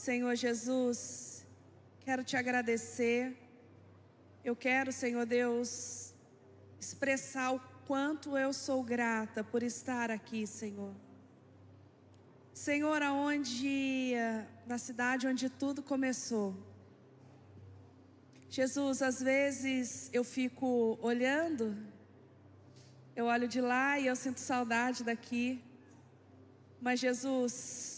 Senhor Jesus, quero te agradecer. Eu quero, Senhor Deus, expressar o quanto eu sou grata por estar aqui, Senhor. Senhor, aonde eh, na cidade onde tudo começou. Jesus, às vezes eu fico olhando, eu olho de lá e eu sinto saudade daqui. Mas Jesus,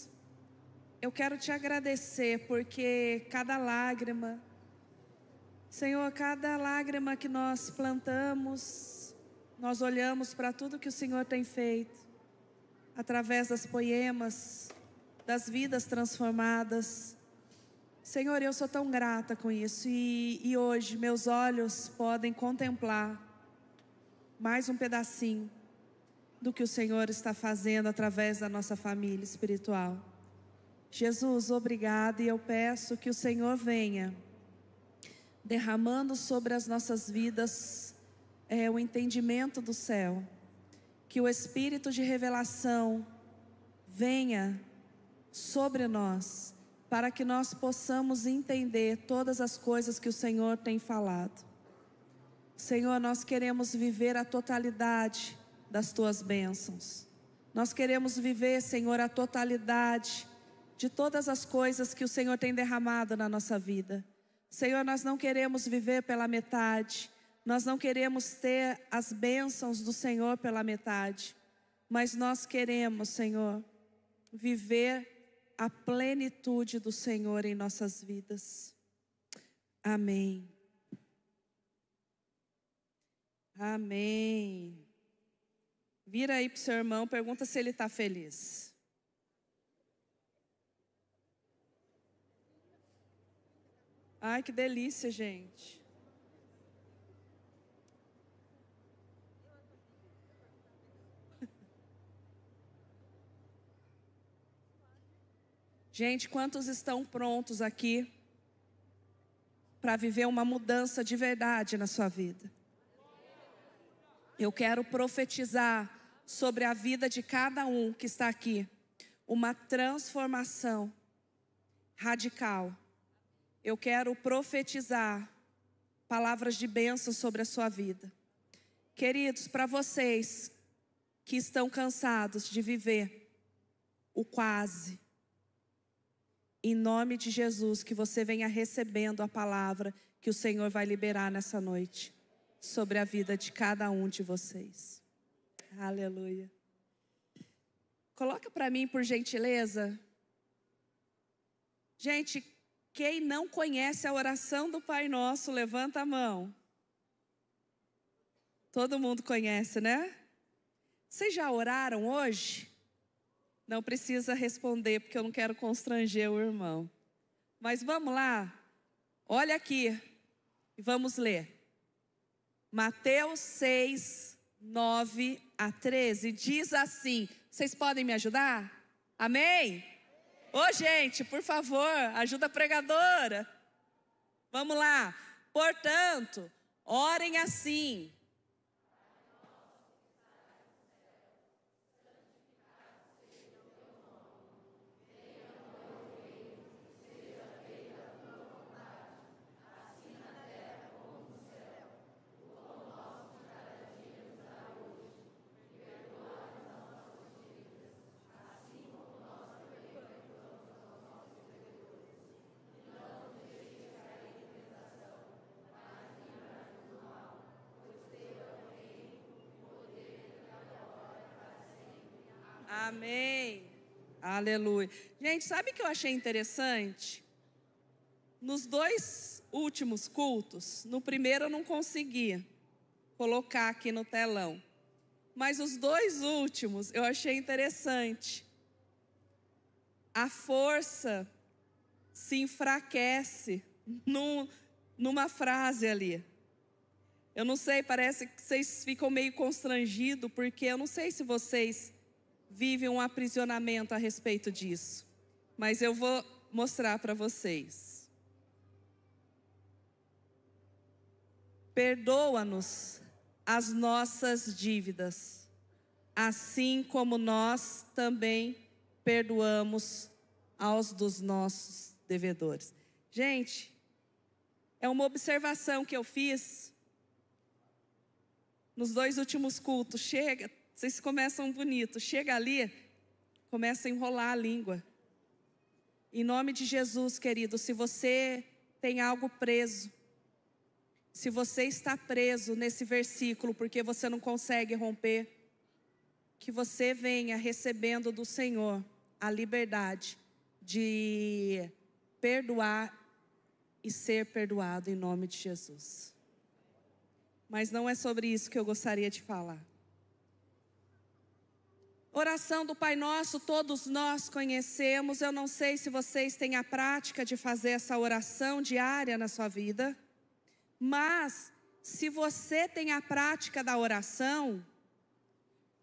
eu quero te agradecer porque cada lágrima, Senhor, cada lágrima que nós plantamos, nós olhamos para tudo que o Senhor tem feito, através das poemas, das vidas transformadas. Senhor, eu sou tão grata com isso e, e hoje meus olhos podem contemplar mais um pedacinho do que o Senhor está fazendo através da nossa família espiritual. Jesus, obrigado e eu peço que o Senhor venha derramando sobre as nossas vidas é, o entendimento do céu, que o Espírito de revelação venha sobre nós, para que nós possamos entender todas as coisas que o Senhor tem falado. Senhor, nós queremos viver a totalidade das tuas bênçãos. Nós queremos viver, Senhor, a totalidade de todas as coisas que o Senhor tem derramado na nossa vida. Senhor, nós não queremos viver pela metade, nós não queremos ter as bênçãos do Senhor pela metade, mas nós queremos, Senhor, viver a plenitude do Senhor em nossas vidas. Amém. Amém. Vira aí para o seu irmão, pergunta se ele está feliz. Ai, que delícia, gente. Gente, quantos estão prontos aqui para viver uma mudança de verdade na sua vida? Eu quero profetizar sobre a vida de cada um que está aqui uma transformação radical eu quero profetizar palavras de bênção sobre a sua vida. Queridos, para vocês que estão cansados de viver o quase, em nome de Jesus, que você venha recebendo a palavra que o Senhor vai liberar nessa noite sobre a vida de cada um de vocês. Aleluia. Coloca para mim, por gentileza. Gente, quem não conhece a oração do Pai Nosso, levanta a mão. Todo mundo conhece, né? Vocês já oraram hoje? Não precisa responder, porque eu não quero constranger o irmão. Mas vamos lá. Olha aqui. E vamos ler. Mateus 6, 9 a 13. Diz assim: Vocês podem me ajudar? Amém? Ô gente, por favor, ajuda a pregadora. Vamos lá. Portanto, orem assim. Amém. Aleluia. Gente, sabe o que eu achei interessante? Nos dois últimos cultos, no primeiro eu não conseguia colocar aqui no telão. Mas os dois últimos eu achei interessante. A força se enfraquece num, numa frase ali. Eu não sei, parece que vocês ficam meio constrangidos, porque eu não sei se vocês vive um aprisionamento a respeito disso. Mas eu vou mostrar para vocês. Perdoa-nos as nossas dívidas, assim como nós também perdoamos aos dos nossos devedores. Gente, é uma observação que eu fiz nos dois últimos cultos. Chega, vocês começam bonito, chega ali, começa a enrolar a língua. Em nome de Jesus, querido, se você tem algo preso, se você está preso nesse versículo porque você não consegue romper, que você venha recebendo do Senhor a liberdade de perdoar e ser perdoado em nome de Jesus. Mas não é sobre isso que eu gostaria de falar. Oração do Pai Nosso, todos nós conhecemos. Eu não sei se vocês têm a prática de fazer essa oração diária na sua vida, mas se você tem a prática da oração,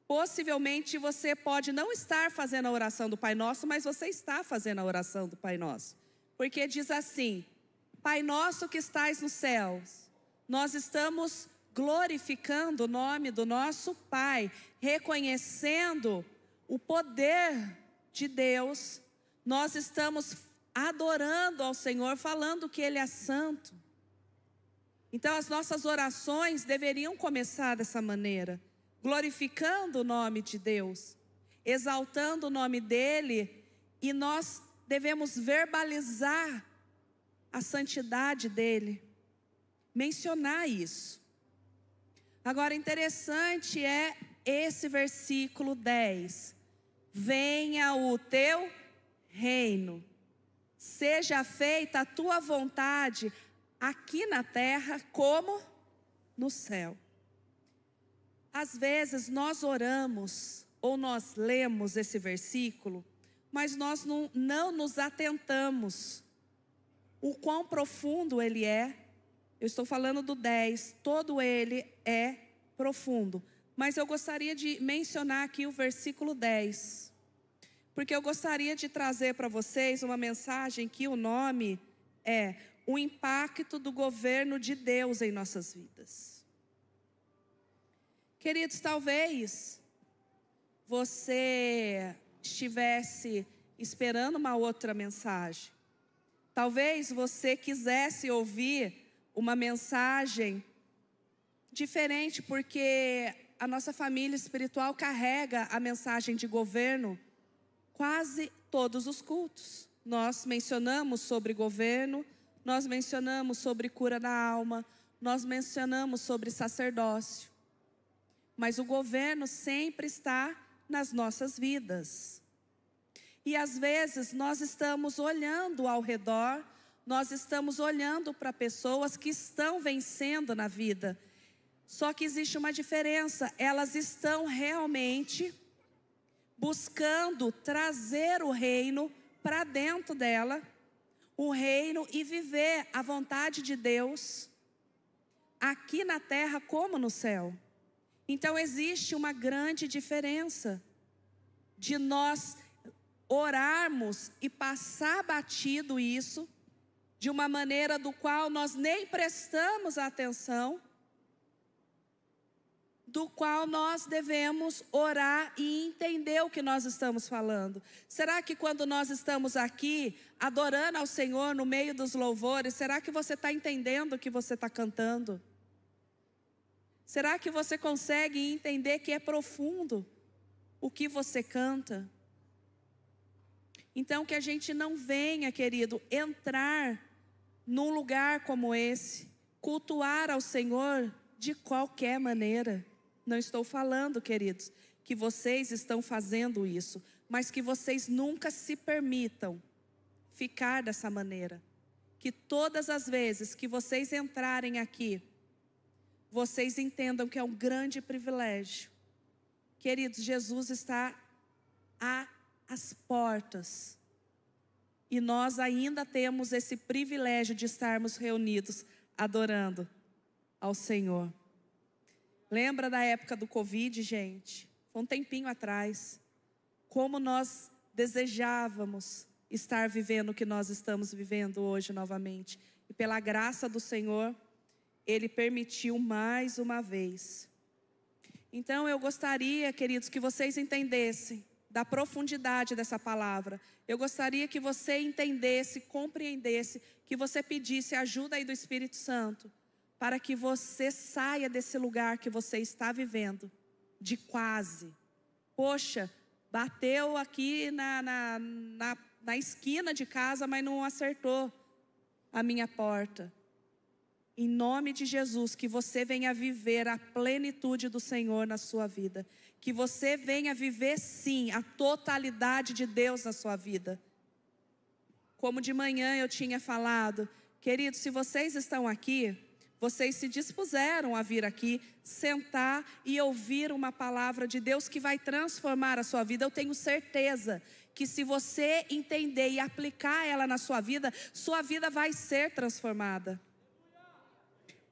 possivelmente você pode não estar fazendo a oração do Pai Nosso, mas você está fazendo a oração do Pai Nosso. Porque diz assim: Pai nosso que estais nos céus, nós estamos glorificando o nome do nosso Pai, reconhecendo o poder de Deus, nós estamos adorando ao Senhor, falando que Ele é santo. Então, as nossas orações deveriam começar dessa maneira, glorificando o nome de Deus, exaltando o nome dEle, e nós devemos verbalizar a santidade dEle, mencionar isso. Agora, interessante é esse versículo 10. Venha o teu reino, seja feita a tua vontade aqui na terra como no céu. Às vezes nós oramos ou nós lemos esse versículo, mas nós não, não nos atentamos o quão profundo ele é eu estou falando do 10, todo ele é profundo. Mas eu gostaria de mencionar aqui o versículo 10. Porque eu gostaria de trazer para vocês uma mensagem que o nome é O impacto do governo de Deus em nossas vidas. Queridos, talvez você estivesse esperando uma outra mensagem. Talvez você quisesse ouvir uma mensagem diferente, porque a nossa família espiritual carrega a mensagem de governo quase todos os cultos. Nós mencionamos sobre governo, nós mencionamos sobre cura da alma, nós mencionamos sobre sacerdócio. Mas o governo sempre está nas nossas vidas. E às vezes nós estamos olhando ao redor nós estamos olhando para pessoas que estão vencendo na vida. Só que existe uma diferença, elas estão realmente buscando trazer o reino para dentro dela, o reino e viver a vontade de Deus aqui na terra como no céu. Então existe uma grande diferença de nós orarmos e passar batido isso de uma maneira do qual nós nem prestamos atenção, do qual nós devemos orar e entender o que nós estamos falando. Será que quando nós estamos aqui adorando ao Senhor no meio dos louvores, será que você está entendendo o que você está cantando? Será que você consegue entender que é profundo o que você canta? Então, que a gente não venha, querido, entrar num lugar como esse, cultuar ao Senhor de qualquer maneira. Não estou falando, queridos, que vocês estão fazendo isso, mas que vocês nunca se permitam ficar dessa maneira. Que todas as vezes que vocês entrarem aqui, vocês entendam que é um grande privilégio. Queridos, Jesus está às portas e nós ainda temos esse privilégio de estarmos reunidos adorando ao Senhor. Lembra da época do Covid, gente? Foi um tempinho atrás. Como nós desejávamos estar vivendo o que nós estamos vivendo hoje novamente. E pela graça do Senhor, Ele permitiu mais uma vez. Então eu gostaria, queridos, que vocês entendessem da profundidade dessa palavra. Eu gostaria que você entendesse, compreendesse, que você pedisse ajuda aí do Espírito Santo, para que você saia desse lugar que você está vivendo, de quase. Poxa, bateu aqui na, na, na, na esquina de casa, mas não acertou a minha porta. Em nome de Jesus, que você venha viver a plenitude do Senhor na sua vida que você venha viver sim a totalidade de Deus na sua vida. Como de manhã eu tinha falado, queridos, se vocês estão aqui, vocês se dispuseram a vir aqui, sentar e ouvir uma palavra de Deus que vai transformar a sua vida. Eu tenho certeza que se você entender e aplicar ela na sua vida, sua vida vai ser transformada.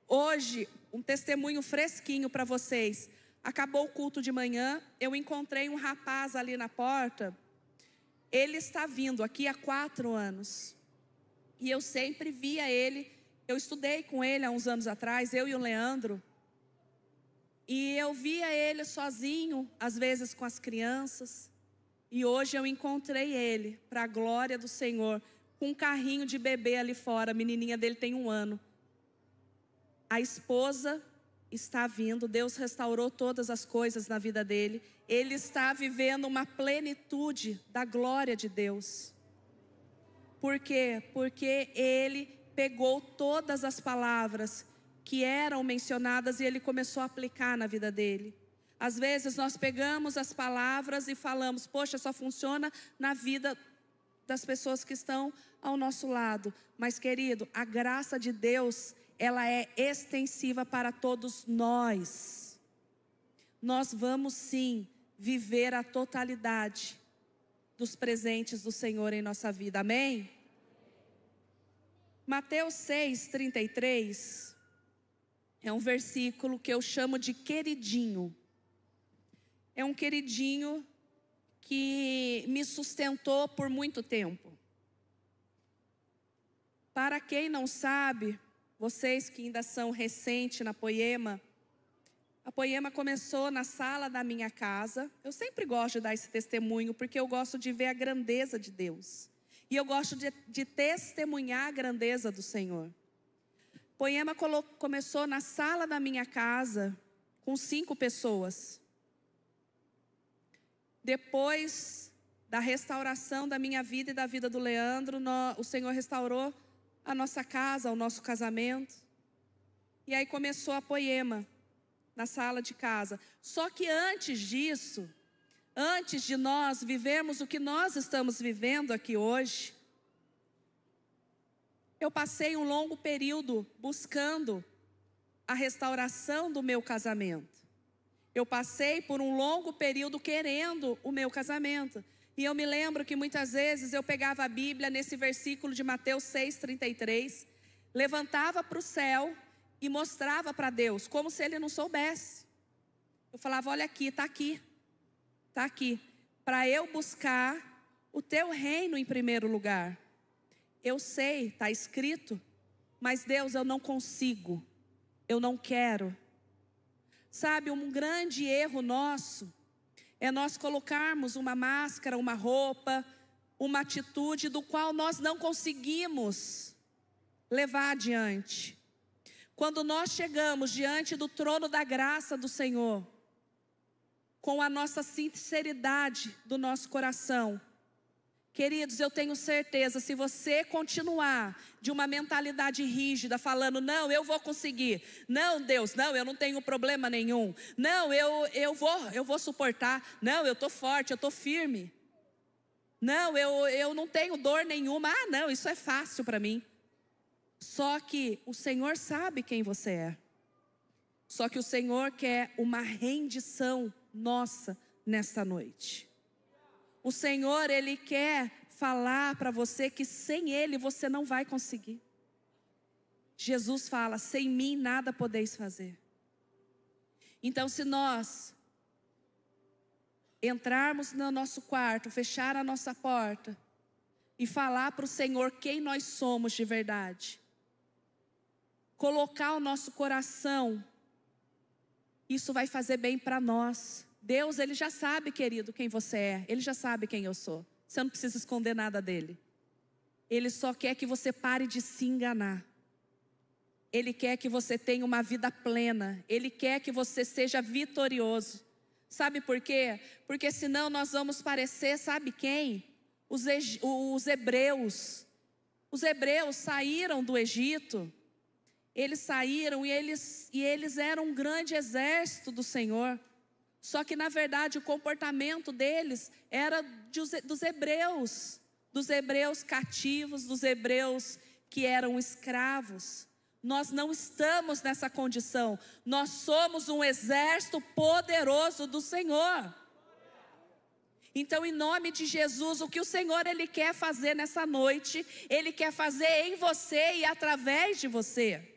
Hoje, um testemunho fresquinho para vocês. Acabou o culto de manhã, eu encontrei um rapaz ali na porta. Ele está vindo aqui há quatro anos. E eu sempre via ele. Eu estudei com ele há uns anos atrás, eu e o Leandro. E eu via ele sozinho, às vezes com as crianças. E hoje eu encontrei ele, para a glória do Senhor, com um carrinho de bebê ali fora. A menininha dele tem um ano. A esposa está vindo, Deus restaurou todas as coisas na vida dele, ele está vivendo uma plenitude da glória de Deus. Por quê? Porque ele pegou todas as palavras que eram mencionadas e ele começou a aplicar na vida dele. Às vezes nós pegamos as palavras e falamos, poxa, só funciona na vida das pessoas que estão ao nosso lado. Mas, querido, a graça de Deus, ela é extensiva para todos nós. Nós vamos sim viver a totalidade dos presentes do Senhor em nossa vida. Amém? Mateus 6, 33 é um versículo que eu chamo de queridinho. É um queridinho que me sustentou por muito tempo. Para quem não sabe, vocês que ainda são recente na Poema, a Poema começou na sala da minha casa. Eu sempre gosto de dar esse testemunho porque eu gosto de ver a grandeza de Deus. E eu gosto de, de testemunhar a grandeza do Senhor. Poema começou na sala da minha casa com cinco pessoas. Depois da restauração da minha vida e da vida do Leandro, o Senhor restaurou a nossa casa, ao nosso casamento. E aí começou a poema na sala de casa. Só que antes disso, antes de nós vivermos o que nós estamos vivendo aqui hoje, eu passei um longo período buscando a restauração do meu casamento. Eu passei por um longo período querendo o meu casamento. E eu me lembro que muitas vezes eu pegava a Bíblia nesse versículo de Mateus 6,33, levantava para o céu e mostrava para Deus, como se ele não soubesse. Eu falava: Olha aqui, está aqui, está aqui, para eu buscar o teu reino em primeiro lugar. Eu sei, está escrito, mas Deus, eu não consigo, eu não quero. Sabe, um grande erro nosso é nós colocarmos uma máscara, uma roupa, uma atitude do qual nós não conseguimos levar adiante. Quando nós chegamos diante do trono da graça do Senhor, com a nossa sinceridade do nosso coração, Queridos, eu tenho certeza, se você continuar de uma mentalidade rígida, falando, não, eu vou conseguir, não, Deus, não, eu não tenho problema nenhum, não, eu, eu, vou, eu vou suportar, não, eu estou forte, eu estou firme, não, eu, eu não tenho dor nenhuma, ah, não, isso é fácil para mim. Só que o Senhor sabe quem você é, só que o Senhor quer uma rendição nossa nesta noite. O Senhor, Ele quer falar para você que sem Ele você não vai conseguir. Jesus fala: sem mim nada podeis fazer. Então, se nós entrarmos no nosso quarto, fechar a nossa porta e falar para o Senhor quem nós somos de verdade, colocar o nosso coração, isso vai fazer bem para nós. Deus, ele já sabe, querido, quem você é. Ele já sabe quem eu sou. Você não precisa esconder nada dele. Ele só quer que você pare de se enganar. Ele quer que você tenha uma vida plena. Ele quer que você seja vitorioso. Sabe por quê? Porque senão nós vamos parecer, sabe quem? Os, os hebreus. Os hebreus saíram do Egito. Eles saíram e eles, e eles eram um grande exército do Senhor. Só que na verdade o comportamento deles era dos hebreus, dos hebreus cativos, dos hebreus que eram escravos. Nós não estamos nessa condição. Nós somos um exército poderoso do Senhor. Então, em nome de Jesus, o que o Senhor ele quer fazer nessa noite, ele quer fazer em você e através de você.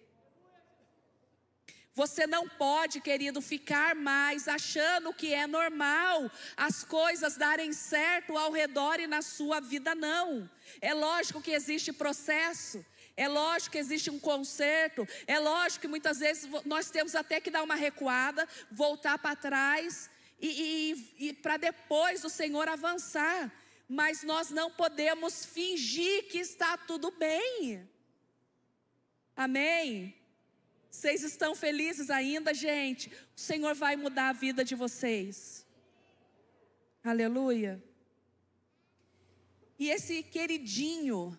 Você não pode, querido, ficar mais achando que é normal as coisas darem certo ao redor e na sua vida, não. É lógico que existe processo. É lógico que existe um conserto, é lógico que muitas vezes nós temos até que dar uma recuada, voltar para trás e, e, e para depois o Senhor avançar. Mas nós não podemos fingir que está tudo bem. Amém? Vocês estão felizes ainda, gente? O Senhor vai mudar a vida de vocês. Aleluia. E esse queridinho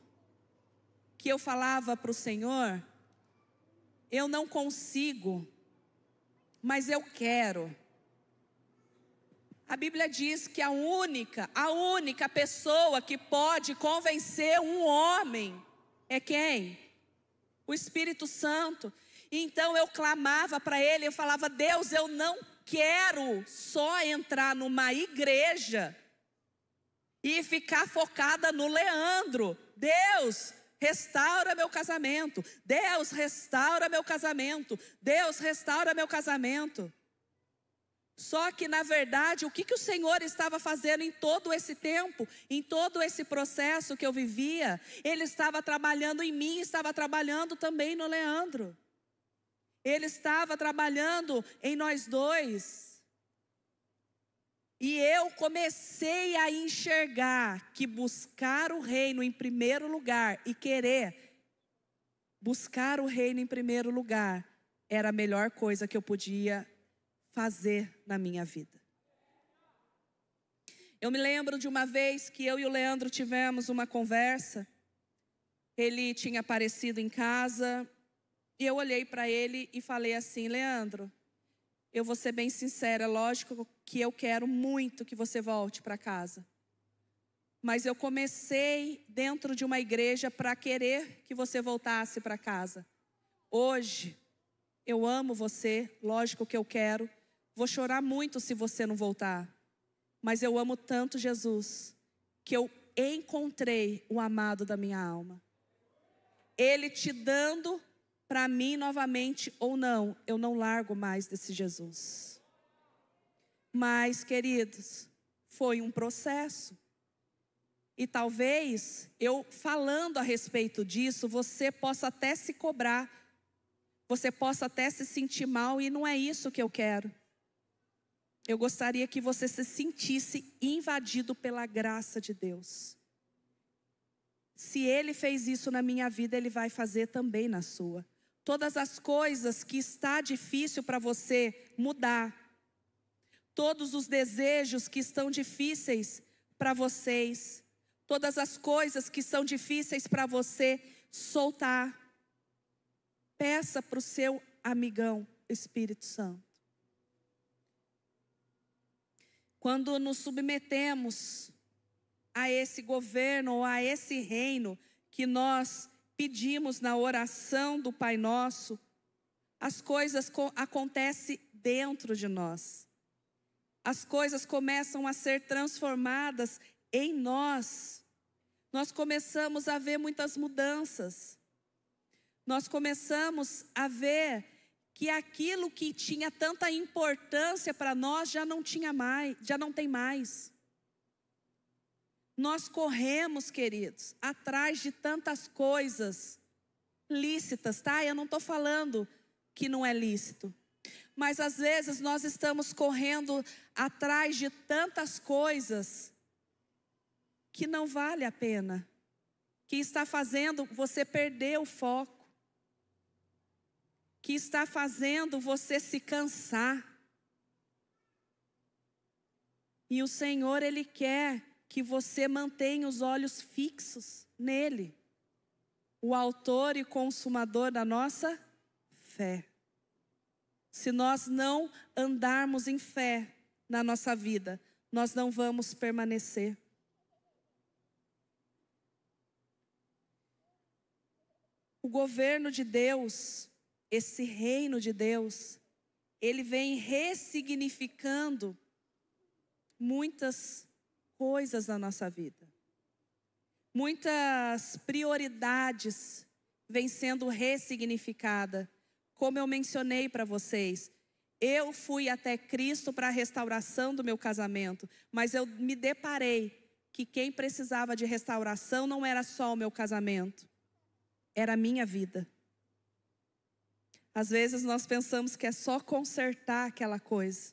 que eu falava para o Senhor, eu não consigo, mas eu quero. A Bíblia diz que a única, a única pessoa que pode convencer um homem é quem? O Espírito Santo. Então eu clamava para ele, eu falava: Deus, eu não quero só entrar numa igreja e ficar focada no Leandro. Deus, restaura meu casamento. Deus, restaura meu casamento. Deus, restaura meu casamento. Só que, na verdade, o que, que o Senhor estava fazendo em todo esse tempo, em todo esse processo que eu vivia, Ele estava trabalhando em mim, estava trabalhando também no Leandro. Ele estava trabalhando em nós dois. E eu comecei a enxergar que buscar o reino em primeiro lugar e querer buscar o reino em primeiro lugar era a melhor coisa que eu podia fazer na minha vida. Eu me lembro de uma vez que eu e o Leandro tivemos uma conversa. Ele tinha aparecido em casa, e eu olhei para ele e falei assim: Leandro, eu vou ser bem sincera, lógico que eu quero muito que você volte para casa. Mas eu comecei dentro de uma igreja para querer que você voltasse para casa. Hoje, eu amo você, lógico que eu quero. Vou chorar muito se você não voltar. Mas eu amo tanto Jesus que eu encontrei o amado da minha alma. Ele te dando para mim novamente ou não, eu não largo mais desse Jesus. Mas, queridos, foi um processo. E talvez eu falando a respeito disso, você possa até se cobrar, você possa até se sentir mal, e não é isso que eu quero. Eu gostaria que você se sentisse invadido pela graça de Deus. Se Ele fez isso na minha vida, Ele vai fazer também na sua todas as coisas que está difícil para você mudar, todos os desejos que estão difíceis para vocês, todas as coisas que são difíceis para você soltar. Peça para o seu amigão Espírito Santo. Quando nos submetemos a esse governo ou a esse reino que nós pedimos na oração do Pai Nosso, as coisas acontecem dentro de nós. As coisas começam a ser transformadas em nós. Nós começamos a ver muitas mudanças. Nós começamos a ver que aquilo que tinha tanta importância para nós já não tinha mais, já não tem mais. Nós corremos, queridos, atrás de tantas coisas lícitas, tá? Eu não estou falando que não é lícito. Mas às vezes nós estamos correndo atrás de tantas coisas que não vale a pena, que está fazendo você perder o foco, que está fazendo você se cansar. E o Senhor, Ele quer que você mantenha os olhos fixos nele, o autor e consumador da nossa fé. Se nós não andarmos em fé na nossa vida, nós não vamos permanecer. O governo de Deus, esse reino de Deus, ele vem ressignificando muitas coisas na nossa vida. Muitas prioridades vêm sendo ressignificadas. Como eu mencionei para vocês, eu fui até Cristo para a restauração do meu casamento, mas eu me deparei que quem precisava de restauração não era só o meu casamento, era a minha vida. Às vezes nós pensamos que é só consertar aquela coisa.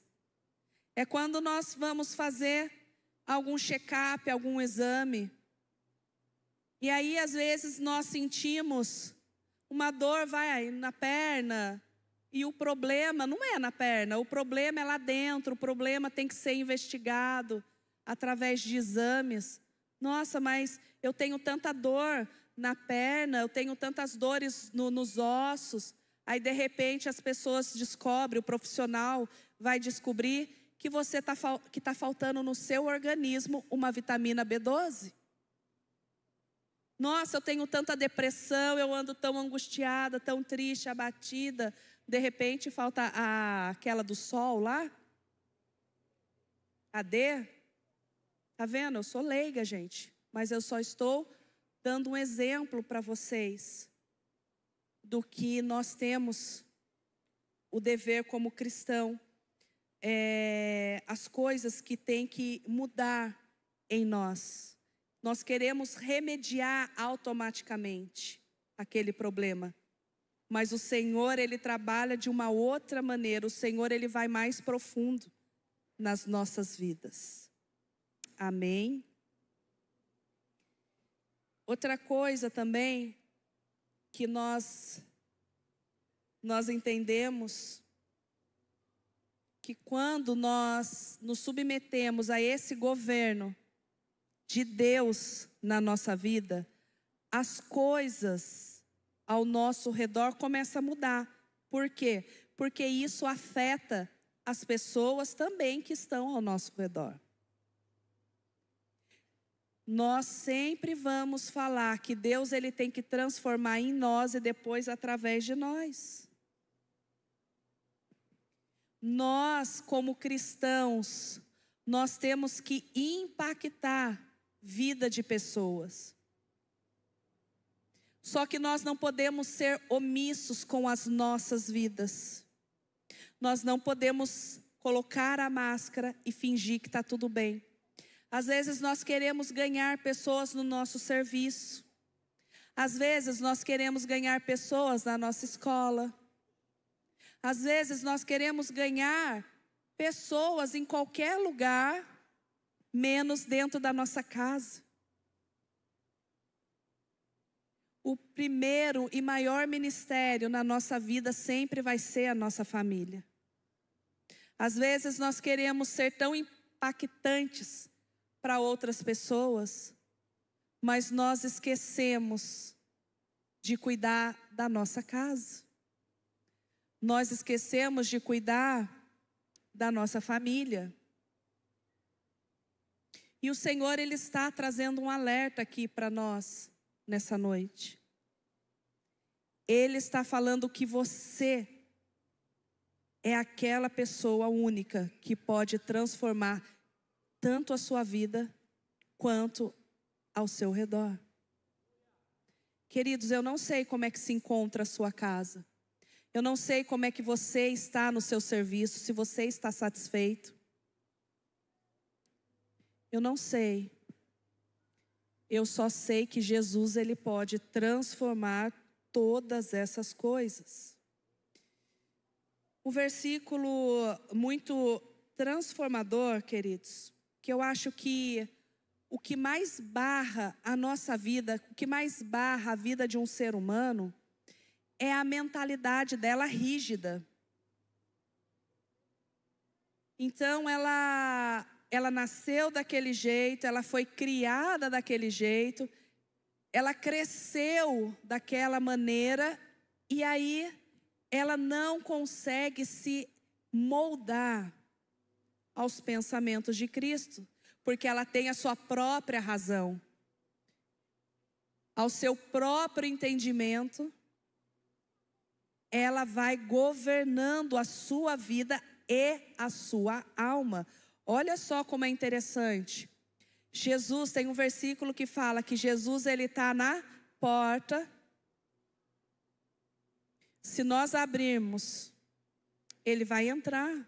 É quando nós vamos fazer algum check-up, algum exame. E aí, às vezes, nós sentimos uma dor vai na perna, e o problema não é na perna, o problema é lá dentro, o problema tem que ser investigado através de exames. Nossa, mas eu tenho tanta dor na perna, eu tenho tantas dores no, nos ossos. Aí, de repente, as pessoas descobrem, o profissional vai descobrir que você está que está faltando no seu organismo uma vitamina B12? Nossa, eu tenho tanta depressão, eu ando tão angustiada, tão triste, abatida. De repente falta a, aquela do sol lá, a D. Tá vendo? Eu sou leiga, gente, mas eu só estou dando um exemplo para vocês do que nós temos o dever como cristão é, as coisas que tem que mudar em nós. Nós queremos remediar automaticamente aquele problema. Mas o Senhor, ele trabalha de uma outra maneira. O Senhor, ele vai mais profundo nas nossas vidas. Amém. Outra coisa também que nós nós entendemos que quando nós nos submetemos a esse governo de Deus na nossa vida, as coisas ao nosso redor começam a mudar. Por quê? Porque isso afeta as pessoas também que estão ao nosso redor. Nós sempre vamos falar que Deus ele tem que transformar em nós e depois através de nós nós, como cristãos, nós temos que impactar vida de pessoas. Só que nós não podemos ser omissos com as nossas vidas. Nós não podemos colocar a máscara e fingir que está tudo bem. Às vezes nós queremos ganhar pessoas no nosso serviço. Às vezes nós queremos ganhar pessoas na nossa escola às vezes nós queremos ganhar pessoas em qualquer lugar, menos dentro da nossa casa. O primeiro e maior ministério na nossa vida sempre vai ser a nossa família. Às vezes nós queremos ser tão impactantes para outras pessoas, mas nós esquecemos de cuidar da nossa casa nós esquecemos de cuidar da nossa família. E o Senhor ele está trazendo um alerta aqui para nós nessa noite. Ele está falando que você é aquela pessoa única que pode transformar tanto a sua vida quanto ao seu redor. Queridos, eu não sei como é que se encontra a sua casa. Eu não sei como é que você está no seu serviço, se você está satisfeito. Eu não sei. Eu só sei que Jesus ele pode transformar todas essas coisas. Um versículo muito transformador, queridos, que eu acho que o que mais barra a nossa vida, o que mais barra a vida de um ser humano, é a mentalidade dela rígida. Então ela ela nasceu daquele jeito, ela foi criada daquele jeito, ela cresceu daquela maneira e aí ela não consegue se moldar aos pensamentos de Cristo, porque ela tem a sua própria razão, ao seu próprio entendimento ela vai governando a sua vida e a sua alma. Olha só como é interessante. Jesus tem um versículo que fala que Jesus ele está na porta. Se nós abrirmos, ele vai entrar.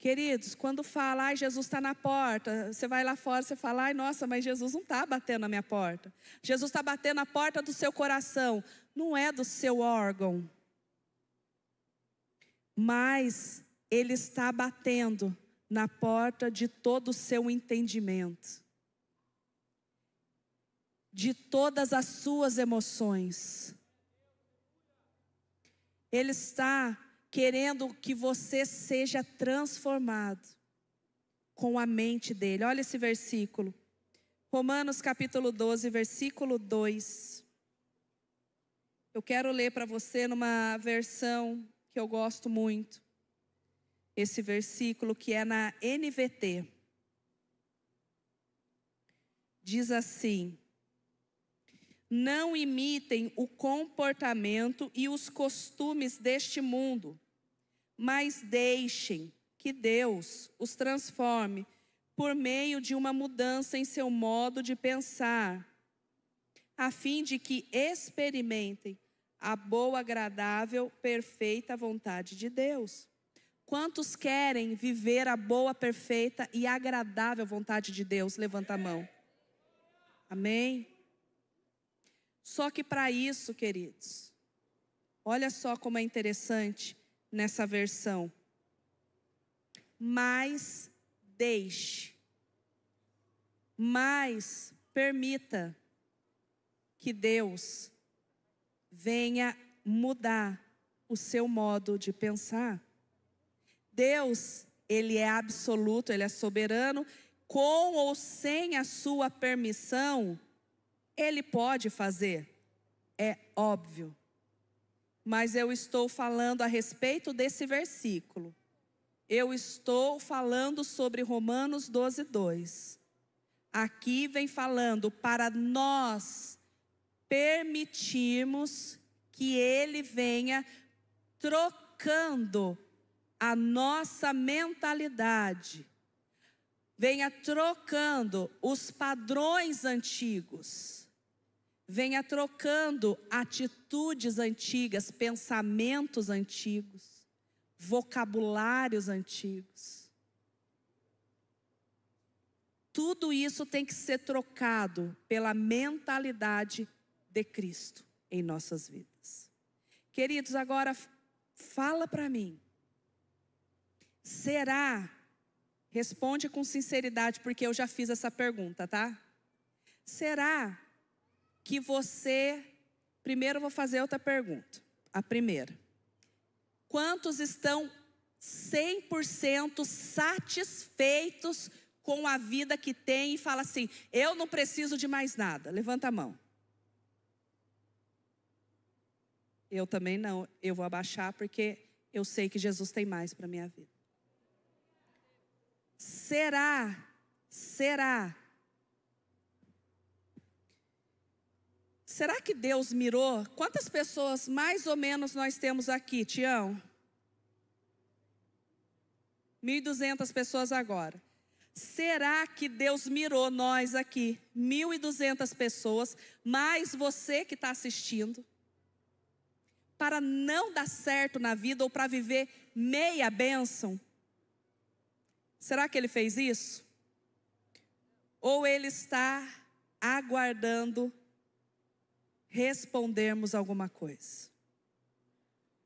Queridos, quando fala, ai, Jesus está na porta, você vai lá fora, você fala, ai, nossa, mas Jesus não está batendo na minha porta. Jesus está batendo na porta do seu coração, não é do seu órgão. Mas Ele está batendo na porta de todo o seu entendimento, de todas as suas emoções. Ele está querendo que você seja transformado com a mente dele. Olha esse versículo. Romanos capítulo 12, versículo 2. Eu quero ler para você numa versão que eu gosto muito. Esse versículo que é na NVT. Diz assim: não imitem o comportamento e os costumes deste mundo, mas deixem que Deus os transforme por meio de uma mudança em seu modo de pensar, a fim de que experimentem a boa, agradável, perfeita vontade de Deus. Quantos querem viver a boa, perfeita e agradável vontade de Deus? Levanta a mão. Amém. Só que para isso, queridos, olha só como é interessante nessa versão. Mas deixe, mas permita que Deus venha mudar o seu modo de pensar. Deus, ele é absoluto, ele é soberano, com ou sem a sua permissão, ele pode fazer, é óbvio. Mas eu estou falando a respeito desse versículo. Eu estou falando sobre Romanos 12, 2. Aqui vem falando para nós permitirmos que ele venha trocando a nossa mentalidade, venha trocando os padrões antigos venha trocando atitudes antigas, pensamentos antigos, vocabulários antigos. Tudo isso tem que ser trocado pela mentalidade de Cristo em nossas vidas. Queridos, agora fala para mim. Será? Responde com sinceridade, porque eu já fiz essa pergunta, tá? Será que você. Primeiro eu vou fazer outra pergunta. A primeira. Quantos estão 100% satisfeitos com a vida que tem e fala assim: eu não preciso de mais nada? Levanta a mão. Eu também não. Eu vou abaixar porque eu sei que Jesus tem mais para minha vida. Será, será Será que Deus mirou? Quantas pessoas mais ou menos nós temos aqui, Tião? 1.200 pessoas agora. Será que Deus mirou nós aqui, 1.200 pessoas, mais você que está assistindo, para não dar certo na vida ou para viver meia bênção? Será que ele fez isso? Ou ele está aguardando respondermos alguma coisa.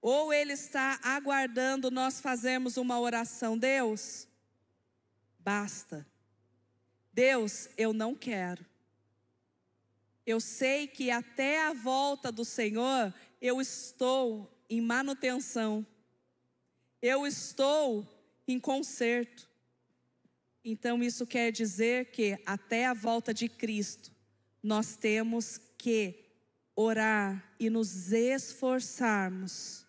Ou Ele está aguardando nós fazermos uma oração, Deus, basta. Deus, eu não quero. Eu sei que até a volta do Senhor eu estou em manutenção, eu estou em conserto. Então, isso quer dizer que até a volta de Cristo, nós temos que orar e nos esforçarmos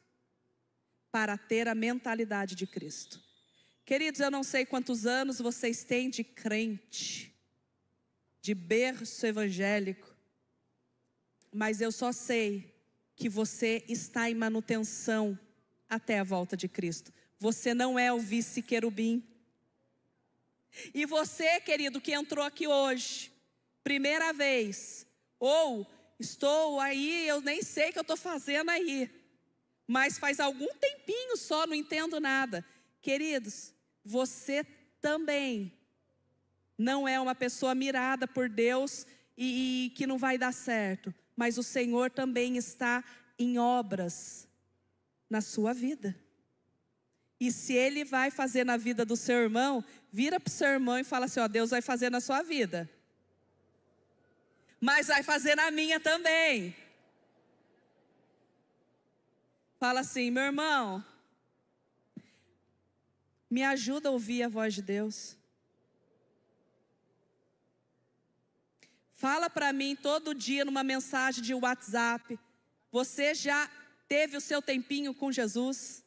para ter a mentalidade de Cristo. Queridos, eu não sei quantos anos vocês têm de crente, de berço evangélico, mas eu só sei que você está em manutenção até a volta de Cristo. Você não é o vice-querubim. E você, querido, que entrou aqui hoje, primeira vez, ou Estou aí, eu nem sei o que eu estou fazendo aí. Mas faz algum tempinho só, não entendo nada. Queridos, você também não é uma pessoa mirada por Deus e, e que não vai dar certo. Mas o Senhor também está em obras na sua vida. E se ele vai fazer na vida do seu irmão, vira para o seu irmão e fala assim: Ó, Deus vai fazer na sua vida mas vai fazer na minha também. Fala assim, meu irmão, me ajuda a ouvir a voz de Deus. Fala para mim todo dia numa mensagem de WhatsApp. Você já teve o seu tempinho com Jesus?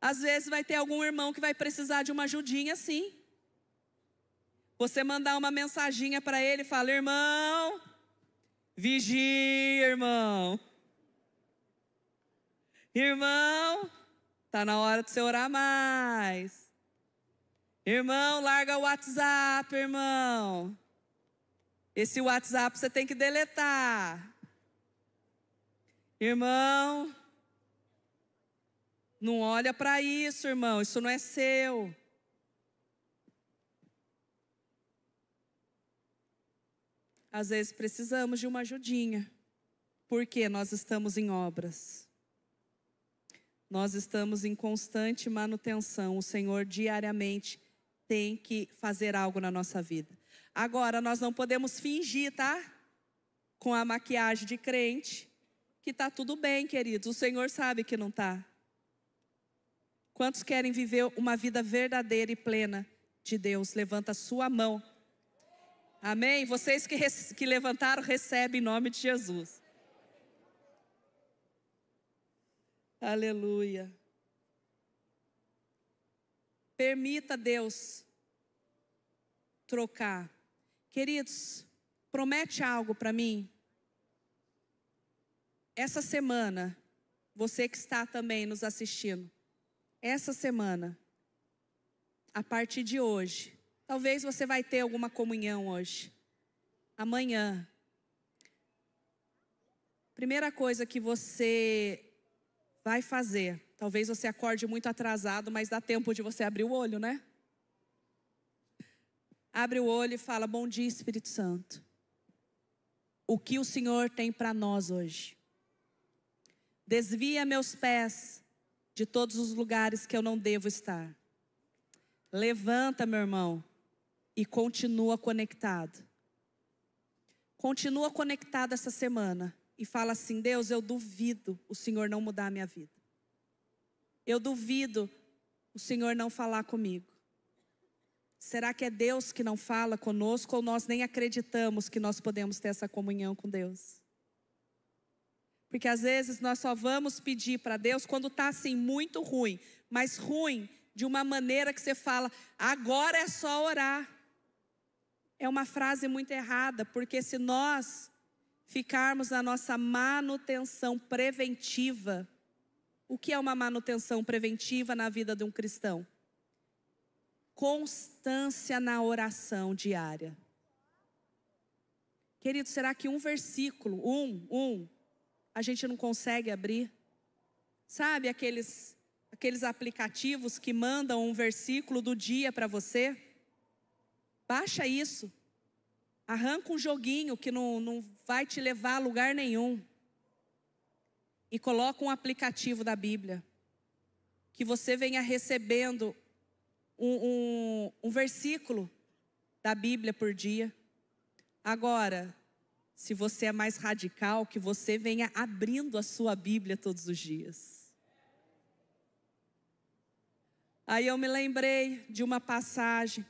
Às vezes vai ter algum irmão que vai precisar de uma ajudinha, sim. Você mandar uma mensaginha para ele e falar: irmão, vigia, irmão. Irmão, tá na hora de você orar mais. Irmão, larga o WhatsApp, irmão. Esse WhatsApp você tem que deletar. Irmão, não olha para isso, irmão, isso não é seu. às vezes precisamos de uma ajudinha, porque nós estamos em obras. Nós estamos em constante manutenção. O Senhor diariamente tem que fazer algo na nossa vida. Agora, nós não podemos fingir, tá? Com a maquiagem de crente, que tá tudo bem, queridos. O Senhor sabe que não tá. Quantos querem viver uma vida verdadeira e plena de Deus? Levanta a sua mão Amém? Vocês que, que levantaram, recebem em nome de Jesus. Aleluia. Permita Deus trocar. Queridos, promete algo para mim? Essa semana, você que está também nos assistindo, essa semana, a partir de hoje, Talvez você vai ter alguma comunhão hoje. Amanhã. Primeira coisa que você vai fazer. Talvez você acorde muito atrasado, mas dá tempo de você abrir o olho, né? Abre o olho e fala: Bom dia, Espírito Santo. O que o Senhor tem para nós hoje? Desvia meus pés de todos os lugares que eu não devo estar. Levanta, meu irmão, e continua conectado. Continua conectado essa semana e fala assim: Deus, eu duvido o Senhor não mudar a minha vida. Eu duvido o Senhor não falar comigo. Será que é Deus que não fala conosco ou nós nem acreditamos que nós podemos ter essa comunhão com Deus? Porque às vezes nós só vamos pedir para Deus quando está assim muito ruim, mas ruim de uma maneira que você fala, agora é só orar é uma frase muito errada, porque se nós ficarmos na nossa manutenção preventiva, o que é uma manutenção preventiva na vida de um cristão? Constância na oração diária. Querido, será que um versículo, um, um, a gente não consegue abrir? Sabe aqueles aqueles aplicativos que mandam um versículo do dia para você? Baixa isso. Arranca um joguinho que não, não vai te levar a lugar nenhum. E coloca um aplicativo da Bíblia. Que você venha recebendo um, um, um versículo da Bíblia por dia. Agora, se você é mais radical, que você venha abrindo a sua Bíblia todos os dias. Aí eu me lembrei de uma passagem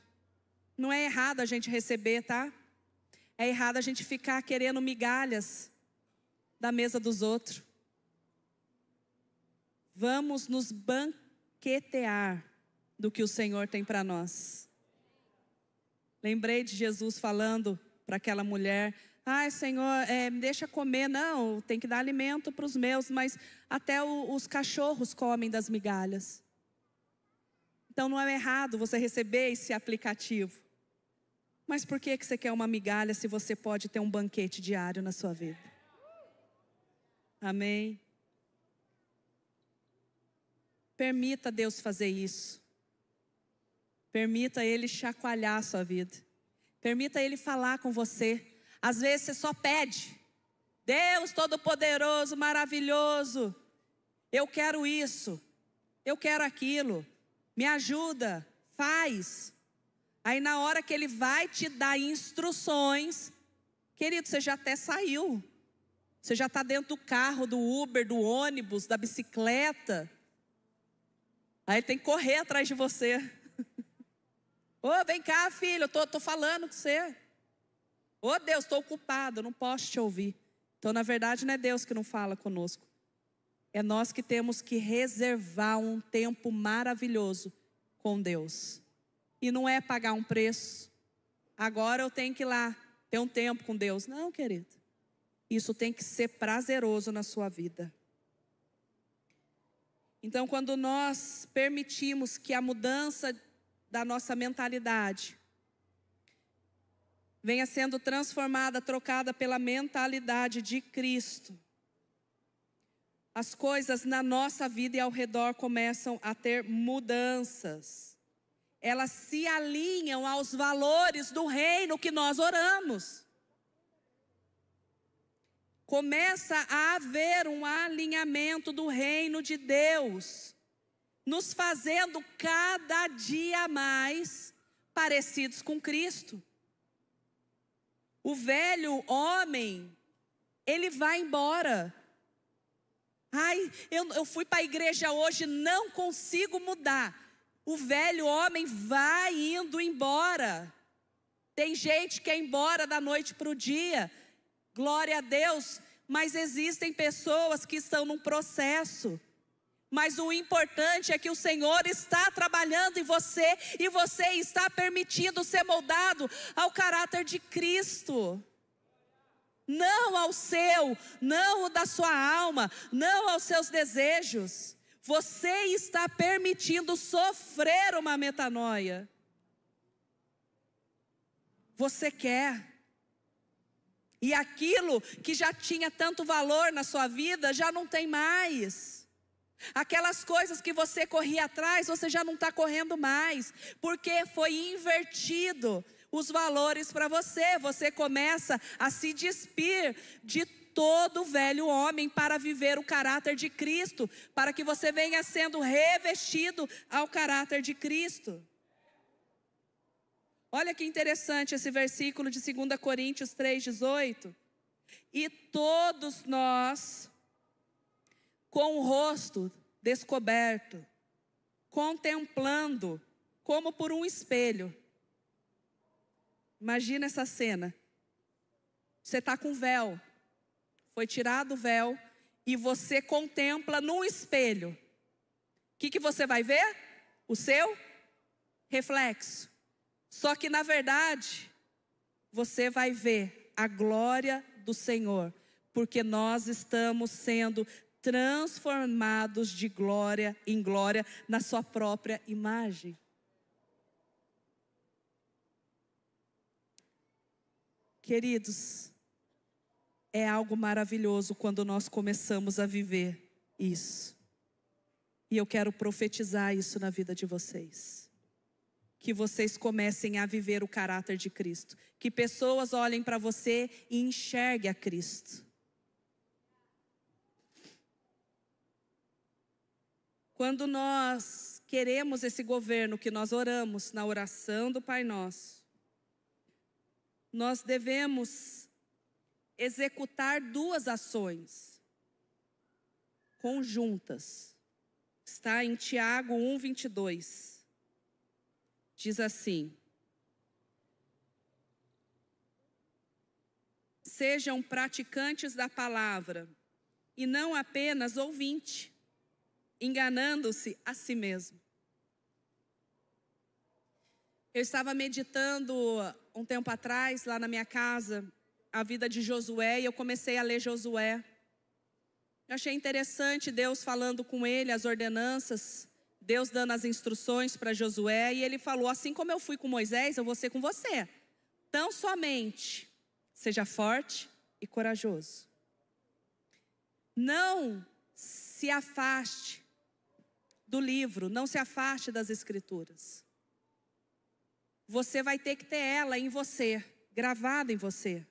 não é errado a gente receber, tá? É errado a gente ficar querendo migalhas da mesa dos outros. Vamos nos banquetear do que o Senhor tem para nós. Lembrei de Jesus falando para aquela mulher: Ai, Senhor, é, me deixa comer. Não, tem que dar alimento para os meus, mas até o, os cachorros comem das migalhas. Então não é errado você receber esse aplicativo. Mas por que, que você quer uma migalha se você pode ter um banquete diário na sua vida? Amém? Permita Deus fazer isso. Permita Ele chacoalhar a sua vida. Permita Ele falar com você. Às vezes você só pede. Deus Todo-Poderoso, maravilhoso. Eu quero isso. Eu quero aquilo. Me ajuda. Faz. Aí na hora que ele vai te dar instruções, querido, você já até saiu. Você já está dentro do carro, do Uber, do ônibus, da bicicleta. Aí ele tem que correr atrás de você. Ô, oh, vem cá, filho, eu tô, tô falando com você. Ô, oh, Deus, estou ocupado, não posso te ouvir. Então, na verdade, não é Deus que não fala conosco. É nós que temos que reservar um tempo maravilhoso com Deus e não é pagar um preço. Agora eu tenho que ir lá ter um tempo com Deus. Não, querido. Isso tem que ser prazeroso na sua vida. Então, quando nós permitimos que a mudança da nossa mentalidade venha sendo transformada, trocada pela mentalidade de Cristo, as coisas na nossa vida e ao redor começam a ter mudanças elas se alinham aos valores do reino que nós oramos. Começa a haver um alinhamento do reino de Deus, nos fazendo cada dia mais parecidos com Cristo. O velho homem, ele vai embora. Ai, eu, eu fui para a igreja hoje, não consigo mudar. O velho homem vai indo embora. Tem gente que é embora da noite para o dia. Glória a Deus. Mas existem pessoas que estão num processo. Mas o importante é que o Senhor está trabalhando em você e você está permitindo ser moldado ao caráter de Cristo. Não ao seu, não o da sua alma, não aos seus desejos. Você está permitindo sofrer uma metanoia. Você quer. E aquilo que já tinha tanto valor na sua vida já não tem mais. Aquelas coisas que você corria atrás, você já não está correndo mais, porque foi invertido os valores para você. Você começa a se despir de todo o velho homem para viver o caráter de Cristo, para que você venha sendo revestido ao caráter de Cristo. Olha que interessante esse versículo de 2 Coríntios 3,18. E todos nós, com o rosto descoberto, contemplando como por um espelho. Imagina essa cena. Você está com véu, foi tirado o véu e você contempla num espelho. O que, que você vai ver? O seu reflexo. Só que, na verdade, você vai ver a glória do Senhor, porque nós estamos sendo transformados de glória em glória na Sua própria imagem. Queridos, é algo maravilhoso quando nós começamos a viver isso. E eu quero profetizar isso na vida de vocês. Que vocês comecem a viver o caráter de Cristo. Que pessoas olhem para você e enxerguem a Cristo. Quando nós queremos esse governo que nós oramos na oração do Pai Nosso, nós devemos executar duas ações conjuntas. Está em Tiago 1, 22. Diz assim: Sejam praticantes da palavra e não apenas ouvinte, enganando-se a si mesmo. Eu estava meditando um tempo atrás, lá na minha casa, a vida de Josué e eu comecei a ler Josué. Eu achei interessante Deus falando com ele as ordenanças, Deus dando as instruções para Josué e ele falou: Assim como eu fui com Moisés, eu vou ser com você. Tão somente seja forte e corajoso. Não se afaste do livro, não se afaste das escrituras. Você vai ter que ter ela em você, gravada em você.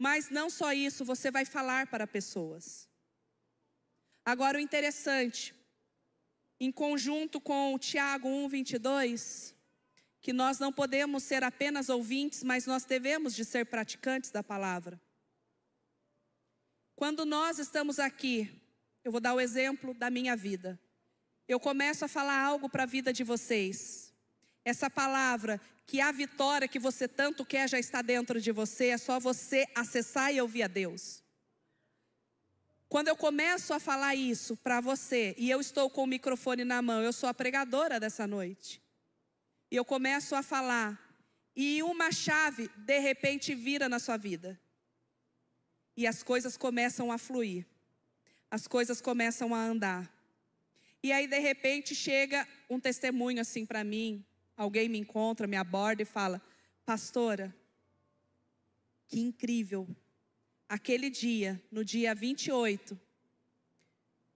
Mas não só isso, você vai falar para pessoas. Agora o interessante, em conjunto com o Tiago 1:22, que nós não podemos ser apenas ouvintes, mas nós devemos de ser praticantes da palavra. Quando nós estamos aqui, eu vou dar o exemplo da minha vida. Eu começo a falar algo para a vida de vocês. Essa palavra que a vitória que você tanto quer já está dentro de você, é só você acessar e ouvir a Deus. Quando eu começo a falar isso para você, e eu estou com o microfone na mão, eu sou a pregadora dessa noite, e eu começo a falar, e uma chave de repente vira na sua vida, e as coisas começam a fluir, as coisas começam a andar. E aí, de repente, chega um testemunho assim para mim, alguém me encontra, me aborda e fala: Pastora, que incrível. Aquele dia, no dia 28